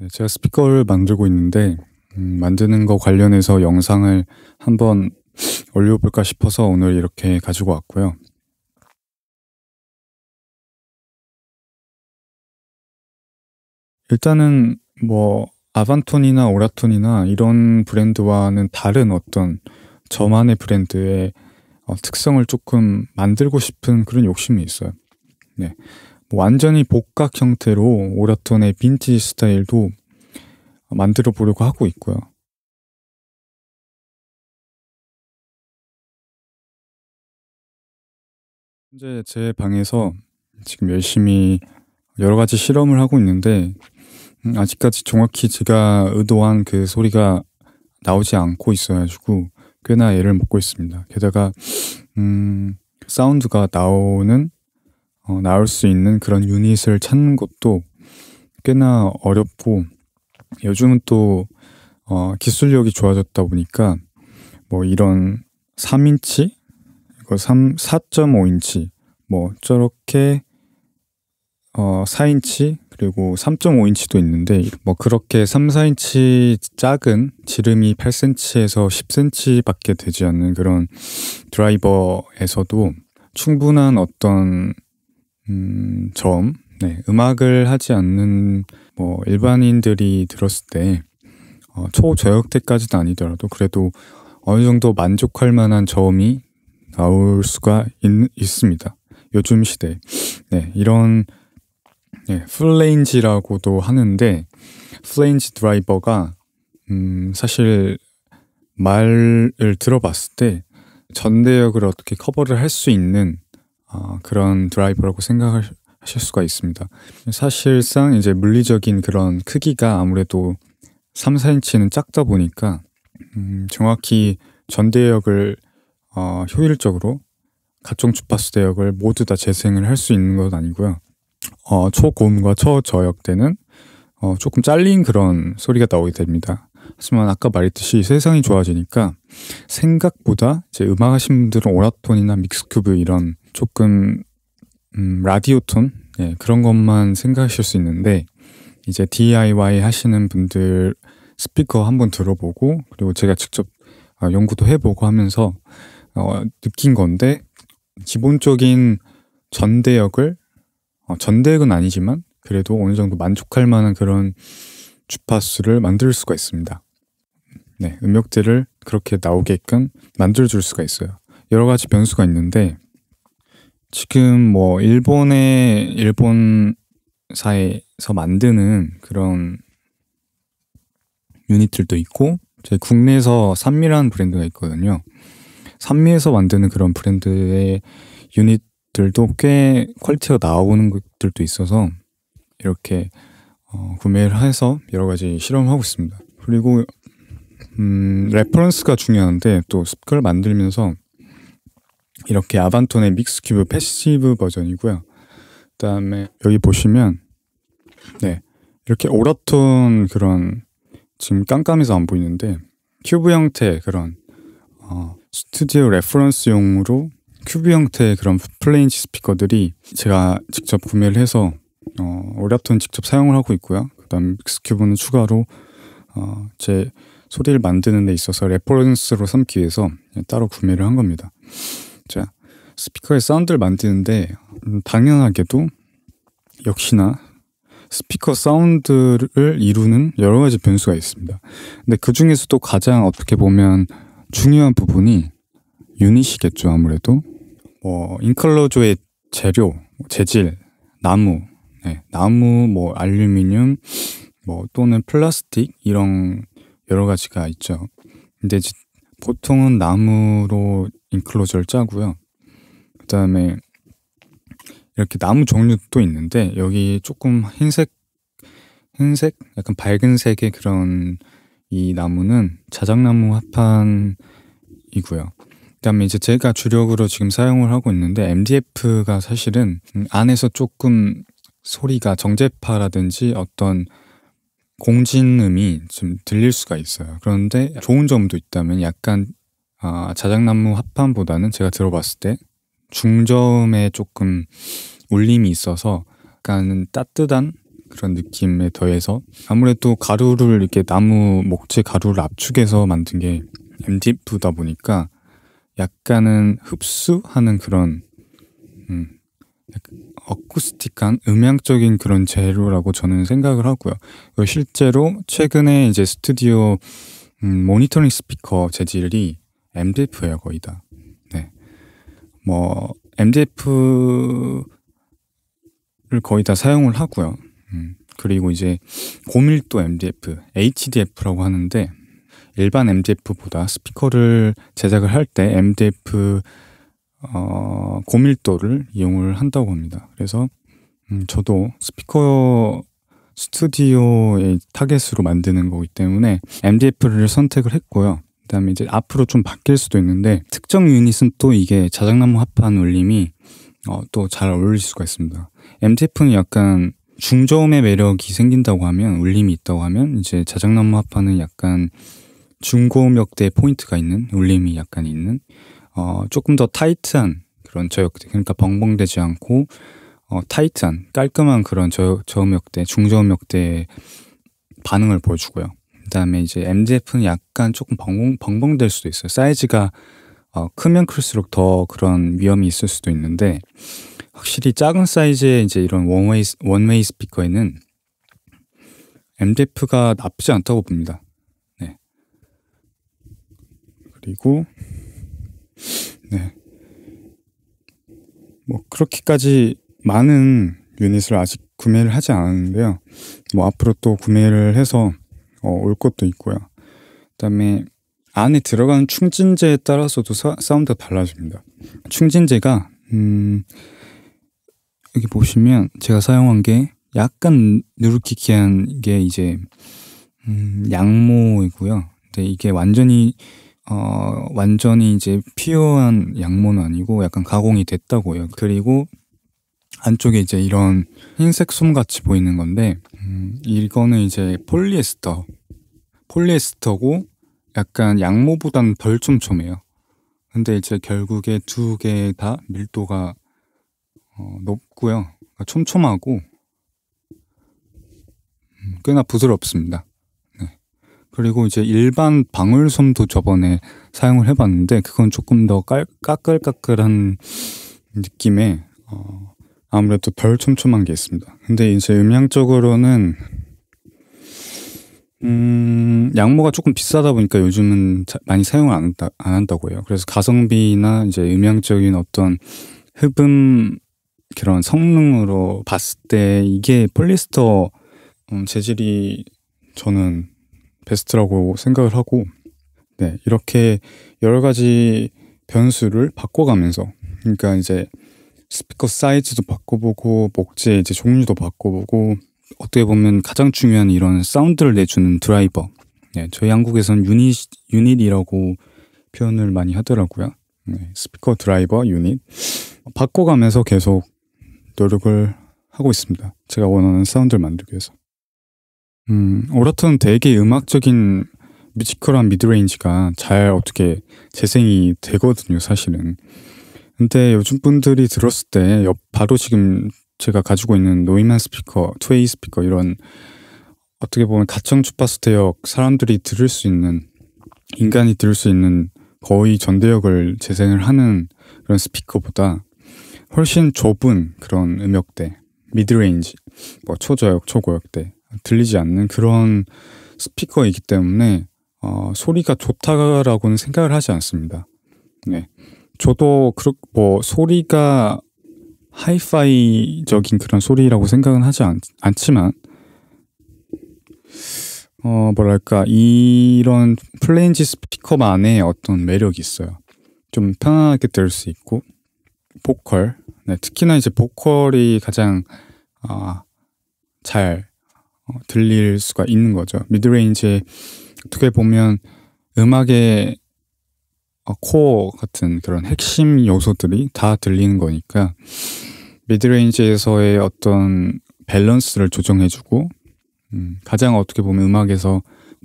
네, 제가 스피커를 만들고 있는데 음, 만드는 거 관련해서 영상을 한번 올려볼까 싶어서 오늘 이렇게 가지고 왔고요. 일단은 뭐 아반톤이나 오라톤이나 이런 브랜드와는 다른 어떤 저만의 브랜드의 어, 특성을 조금 만들고 싶은 그런 욕심이 있어요. 네. 완전히 복각 형태로 오라톤의 빈티지 스타일도 만들어 보려고 하고 있고요. 현재 제 방에서 지금 열심히 여러 가지 실험을 하고 있는데 음, 아직까지 정확히 제가 의도한 그 소리가 나오지 않고 있어가지고 꽤나 애를 먹고 있습니다. 게다가 음, 사운드가 나오는 어, 나올 수 있는 그런 유닛을 찾는 것도 꽤나 어렵고 요즘은 또 어, 기술력이 좋아졌다 보니까 뭐 이런 3인치, 이거 3, 4.5인치, 뭐 저렇게 어, 4인치 그리고 3.5인치도 있는데 뭐 그렇게 3, 4인치 작은 지름이 8cm에서 10cm밖에 되지 않는 그런 드라이버에서도 충분한 어떤 음, 점. 네, 음악을 하지 않는 뭐 일반인들이 들었을 때 어, 초저역대까지는 아니더라도 그래도 어느 정도 만족할 만한 저음이 나올 수가 있, 습니다 요즘 시대. 네, 이런 네, 플레인지라고도 하는데 플레인지 드라이버가 음, 사실 말을 들어봤을 때 전대역을 어떻게 커버를 할 수 있는 어, 그런 드라이버라고 생각하실 수가 있습니다. 사실상 이제 물리적인 그런 크기가 아무래도 3, 4인치는 작다 보니까 음, 정확히 전대역을 어, 효율적으로 각종 주파수 대역을 모두 다 재생을 할 수 있는 건 아니고요. 어, 초고음과 초저역 때는 어, 조금 잘린 그런 소리가 나오게 됩니다. 하지만 아까 말했듯이 세상이 좋아지니까 생각보다 이제 음악 하신 분들은 오라톤이나 믹스큐브 이런 조금 음, 라디오 톤 예, 그런 것만 생각하실 수 있는데 이제 DIY 하시는 분들 스피커 한번 들어보고 그리고 제가 직접 아, 연구도 해보고 하면서 어, 느낀 건데 기본적인 전대역을 어, 전대역은 아니지만 그래도 어느 정도 만족할 만한 그런 주파수를 만들 수가 있습니다. 네, 음역대를 그렇게 나오게끔 만들어 줄 수가 있어요. 여러 가지 변수가 있는데 지금 뭐 일본의 일본사에서 만드는 그런 유닛들도 있고 저 국내에서 산미라는 브랜드가 있거든요. 산미에서 만드는 그런 브랜드의 유닛들도 꽤 퀄리티가 나오는 것들도 있어서 이렇게 어, 구매를 해서 여러 가지 실험하고 있습니다. 그리고 음, 레퍼런스가 중요한데 또 그걸 만들면서 이렇게 아반톤의 믹스 큐브 패시브 버전이고요. 그다음에 여기 보시면 네 이렇게 오라톤 그런 지금 깜깜해서 안보이는데 큐브 형태 그런 어, 스튜디오 레퍼런스용으로 큐브 형태의 그런 플레인치 스피커들이 제가 직접 구매를 해서 어, 오라톤 직접 사용을 하고 있고요. 그다음 믹스 큐브는 추가로 어, 제 소리를 만드는 데 있어서 레퍼런스로 삼기 위해서 따로 구매를 한 겁니다. 자, 스피커의 사운드를 만드는데 음, 당연하게도 역시나 스피커 사운드를 이루는 여러 가지 변수가 있습니다. 근데 그 중에서도 가장 어떻게 보면 중요한 부분이 유닛이겠죠, 아무래도. 뭐, 인컬러조의 재료, 재질, 나무, 네, 나무, 뭐, 알루미늄, 뭐, 또는 플라스틱, 이런 여러 가지가 있죠. 근데 보통은 나무로 인클로저를 짜고요. 그 다음에 이렇게 나무 종류도 있는데 여기 조금 흰색 흰색 약간 밝은 색의 그런 이 나무는 자작나무 화판이고요. 그다음에 이제 제가 주력으로 지금 사용을 하고 있는데 MDF가 사실은 음 안에서 조금 소리가 정제파라든지 어떤 공진음이 좀 들릴 수가 있어요. 그런데 좋은 점도 있다면 약간 아, 자작나무 합판보다는 제가 들어봤을 때 중저음에 조금 울림이 있어서 약간 따뜻한 그런 느낌에 더해서 아무래도 가루를 이렇게 나무 목재 가루를 압축해서 만든 게 MDF다 보니까 약간은 흡수하는 그런 음, 어쿠스틱한 음향적인 그런 재료라고 저는 생각을 하고요. 실제로 최근에 이제 스튜디오 음, 모니터링 스피커 재질이 MDF예요 거의 다. 네, 뭐 MDF를 거의 다 사용을 하고요. 음, 그리고 이제 고밀도 MDF, HDF라고 하는데 일반 MDF보다 스피커를 제작을 할 때 MDF 어, 고밀도를 이용을 한다고 합니다. 그래서 음, 저도 스피커 스튜디오의 타겟으로 만드는 거기 때문에 MDF를 선택을 했고요. 그다음에 이제 앞으로 좀 바뀔 수도 있는데 특정 유닛은 또 이게 자작나무 합판 울림이 어, 또잘 어울릴 수가 있습니다. MDF는 약간 중저음의 매력이 생긴다고 하면 울림이 있다고 하면 이제 자작나무 합판은 약간 중고음역대 포인트가 있는 울림이 약간 있는 어, 조금 더 타이트한 그런 저역대 그러니까 벙벙대지 않고 어, 타이트한 깔끔한 그런 저, 저음역대 중저음역대의 반응을 보여주고요. 그다음에 이제 MDF는 약간 조금 벙벙 벙벙될 수도 있어요. 사이즈가 어, 크면 클수록 더 그런 위험이 있을 수도 있는데 확실히 작은 사이즈의 이제 이런 원웨이 원웨이 스피커에는 MDF가 나쁘지 않다고 봅니다. 네. 그리고 네. 뭐 그렇게까지 많은 유닛을 아직 구매를 하지 않았는데요. 뭐 앞으로 또 구매를 해서 어, 올 것도 있고요. 그다음에 안에 들어가는 충진제에 따라서도 사, 운드가 달라집니다. 충진제가 음, 여기 보시면 제가 사용한 게 약간 누르키키한 게 이제 음, 양모이고요. 근데 이게 완전히 어, 완전히 이제 피어한 양모는 아니고 약간 가공이 됐다고요. 그리고 안쪽에 이제 이런 흰색 솜 같이 보이는 건데, 음, 이거는 이제 폴리에스터. 폴리에스터고 약간 양모보단 덜 촘촘해요. 근데 이제 결국에 두 개 다 밀도가 어, 높고요. 그러니까 촘촘하고 음, 꽤나 부드럽습니다. 그리고 이제 일반 방울솜도 저번에 사용을 해봤는데 그건 조금 더 깔, 까끌까끌한 느낌의 어, 아무래도 별 촘촘한 게 있습니다. 근데 이제 음향적으로는 음, 양모가 조금 비싸다 보니까 요즘은 자, 많이 사용을 안, 한다, 안 한다고 해요. 그래서 가성비나 이제 음향적인 어떤 흡음 그런 성능으로 봤을 때 이게 폴리스터 음, 재질이 저는 베스트라고 생각을 하고 네, 이렇게 여러 가지 변수를 바꿔가면서 그러니까 이제 스피커 사이즈도 바꿔보고 목재 이제 종류도 바꿔보고 어떻게 보면 가장 중요한 이런 사운드를 내주는 드라이버 네, 저희 한국에선 유닛 유닛이라고 표현을 많이 하더라고요 네, 스피커 드라이버 유닛 바꿔가면서 계속 노력을 하고 있습니다 제가 원하는 사운드를 만들기 위해서 음, 오라톤 되게 음악적인 뮤지컬한 미드레인지가 잘 어떻게 재생이 되거든요, 사실은. 근데 요즘 분들이 들었을 때 옆, 바로 지금 제가 가지고 있는 노이만 스피커, 투웨이 스피커 이런 어떻게 보면 가청 주파수 대역 사람들이 들을 수 있는 인간이 들을 수 있는 거의 전대역을 재생을 하는 그런 스피커보다 훨씬 좁은 그런 음역대, 미드레인지, 뭐 초저역, 초고역대 들리지 않는 그런 스피커이기 때문에 어, 소리가 좋다라고는 생각을 하지 않습니다. 네. 저도 그뭐 소리가 하이파이적인 그런 소리라고 생각은 하지 않, 않지만 어 뭐랄까 이런 플레인지 스피커만의 어떤 매력이 있어요. 좀 편안하게 들을 수 있고 보컬 네, 특히나 이제 보컬이 가장 어, 잘 어, 들릴 수가 있는 거죠. 미드레인지 어떻게 보면 음악의 어, 코어 같은 그런 핵심 요소들이 다 들리는 거니까 미드레인지에서의 어떤 밸런스를 조정해주고 음, 가장 어떻게 보면 음악에서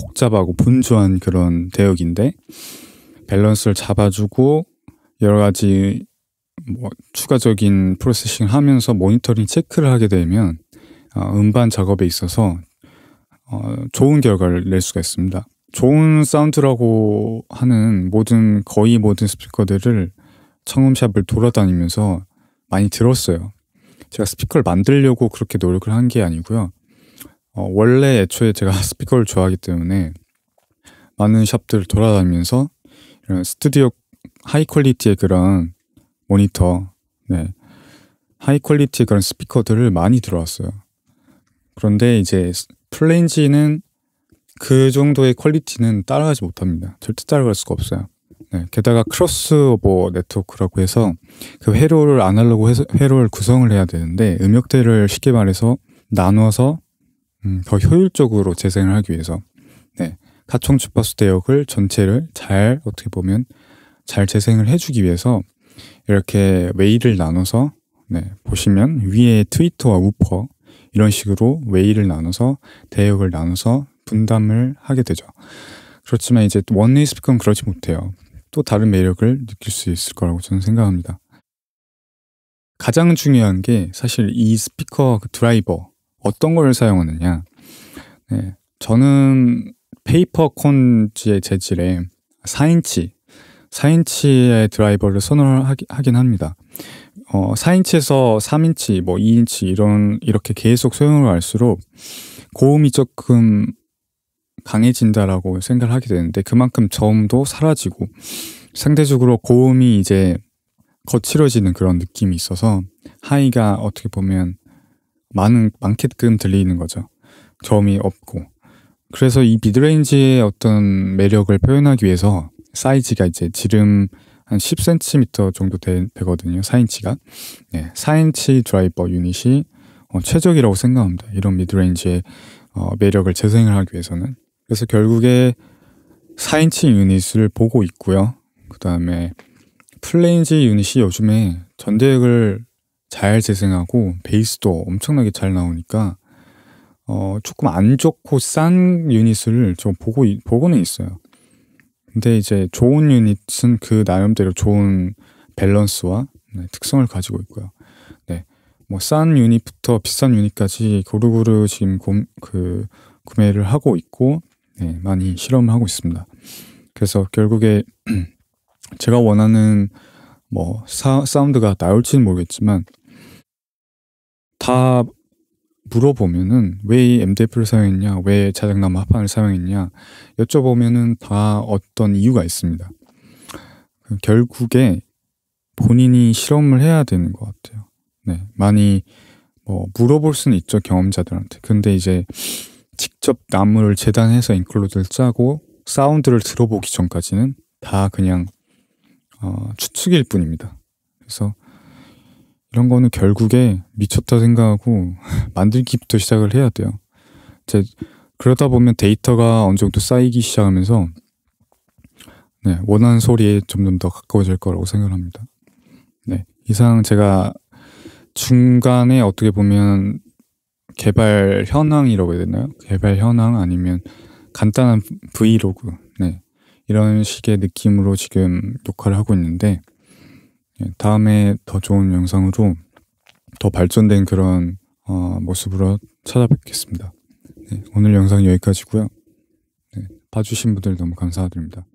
복잡하고 분주한 그런 대역인데 밸런스를 잡아주고 여러 가지 뭐 추가적인 프로세싱을 하면서 모니터링 체크를 하게 되면 어, 음반 작업에 있어서 어, 좋은 결과를 낼 수가 있습니다. 좋은 사운드라고 하는 모든 거의 모든 스피커들을 청음샵을 돌아다니면서 많이 들었어요. 제가 스피커를 만들려고 그렇게 노력을 한 게 아니고요. 어, 원래 애초에 제가 스피커를 좋아하기 때문에 많은 샵들을 돌아다니면서 이런 스튜디오 하이 퀄리티의 그런 모니터, 네. 하이 퀄리티의 그런 스피커들을 많이 들어왔어요. 그런데 이제 플레인지는 그 정도의 퀄리티는 따라가지 못합니다. 절대 따라갈 수가 없어요. 네, 게다가 크로스오버 네트워크라고 해서 그 회로를 안하려고 회로를 구성을 해야 되는데 음역대를 쉽게 말해서 나눠서 음, 더 효율적으로 재생을 하기 위해서 네, 가총 주파수 대역을 전체를 잘 어떻게 보면 잘 재생을 해주기 위해서 이렇게 웨이를 나눠서 네, 보시면 위에 트위터와 우퍼 이런 식으로 웨이를 나눠서 대역을 나눠서 분담을 하게 되죠. 그렇지만 이제 원웨이 스피커 그렇지 못해요. 또 다른 매력을 느낄 수 있을 거라고 저는 생각합니다. 가장 중요한 게 사실 이 스피커 그 드라이버 어떤 걸 사용하느냐. 네, 저는 페이퍼 콘지의 재질에 4인치, 4인치의 드라이버를 선호하긴 합니다. 어, 4인치에서 3인치, 뭐 2인치 이런 이렇게 계속 소형으로 갈수록 고음이 조금 강해진다라고 생각을 하게 되는데 그만큼 저음도 사라지고 상대적으로 고음이 이제 거칠어지는 그런 느낌이 있어서 하이가 어떻게 보면 많은 많게끔 들리는 거죠. 저음이 없고 그래서 이 미드레인지의 어떤 매력을 표현하기 위해서 사이즈가 이제 지름 한 10cm 정도 되, 거든요 4인치가. 네, 4인치 드라이버 유닛이 어, 최적이라고 생각합니다. 이런 미드레인지의 어, 매력을 재생을 하기 위해서는. 그래서 결국에 4인치 유닛을 보고 있고요. 그 다음에 플레인지 유닛이 요즘에 전대액을 잘 재생하고 베이스도 엄청나게 잘 나오니까 어, 조금 안 좋고 싼 유닛을 좀 보고 보고는 있어요. 근데 이제 좋은 유닛은 그 나름대로 좋은 밸런스와 네, 특성을 가지고 있고요. 네, 뭐 싼 유닛부터 비싼 유닛까지 고루고루 지금 고, 그 구매를 하고 있고 네, 많이 실험하고 있습니다. 그래서 결국에 제가 원하는 뭐 사, 운드가 나올지는 모르겠지만 다 물어보면은 왜 이 MDF를 사용했냐, 왜 자작나무 합판을 사용했냐 여쭤보면은 다 어떤 이유가 있습니다. 결국에 본인이 실험을 해야 되는 것 같아요. 네, 많이 뭐 물어볼 수는 있죠 경험자들한테. 근데 이제 직접 나무를 재단해서 인클로드를 짜고 사운드를 들어보기 전까지는 다 그냥 어, 추측일 뿐입니다. 그래서 이런 거는 결국에 미쳤다 생각하고 만들기부터 시작을 해야 돼요. 제 그러다 보면 데이터가 어느 정도 쌓이기 시작하면서 네, 원하는 소리에 점점 더 가까워질 거라고 생각합니다. 네, 이상 제가 중간에 어떻게 보면 개발 현황이라고 해야 되나요? 개발 현황 아니면 간단한 브이로그 네, 이런 식의 느낌으로 지금 녹화를 하고 있는데 예, 다음에 더 좋은 영상으로 더 발전된 그런 어, 모습으로 찾아뵙겠습니다. 네, 오늘 영상 여기까지고요. 네, 봐주신 분들 너무 감사드립니다.